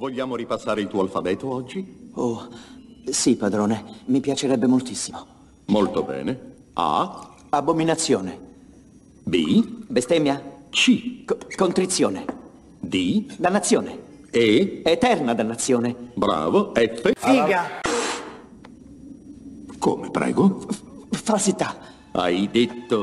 Vogliamo ripassare il tuo alfabeto oggi? Oh, sì, padrone. Mi piacerebbe moltissimo. Molto bene. A. Abominazione. B. Bestemmia. C. Co contrizione. D. Dannazione. E. Eterna dannazione. Bravo. F. Figa. Come, prego? F falsità. Hai detto...